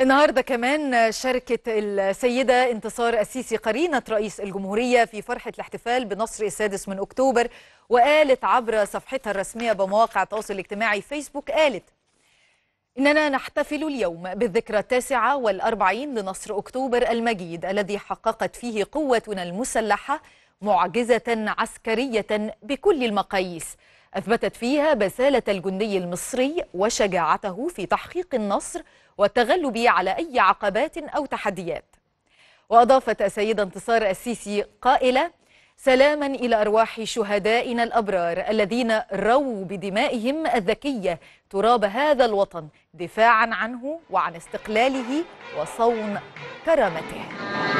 النهارده كمان شاركت السيده انتصار السيسي قرينه رئيس الجمهوريه في فرحه الاحتفال بنصر السادس من اكتوبر وقالت عبر صفحتها الرسميه بمواقع التواصل الاجتماعي فيسبوك قالت إننا نحتفل اليوم بالذكرى التاسعة والأربعين لنصر أكتوبر المجيد الذي حققت فيه قوتنا المسلحة معجزة عسكرية بكل المقاييس أثبتت فيها بسالة الجندي المصري وشجاعته في تحقيق النصر والتغلب على أي عقبات أو تحديات وأضافت السيدة انتصار السيسي قائلة سلاما إلى أرواح شهدائنا الأبرار الذين رووا بدمائهم الذكية تراب هذا الوطن دفاعا عنه وعن استقلاله وصون كرامته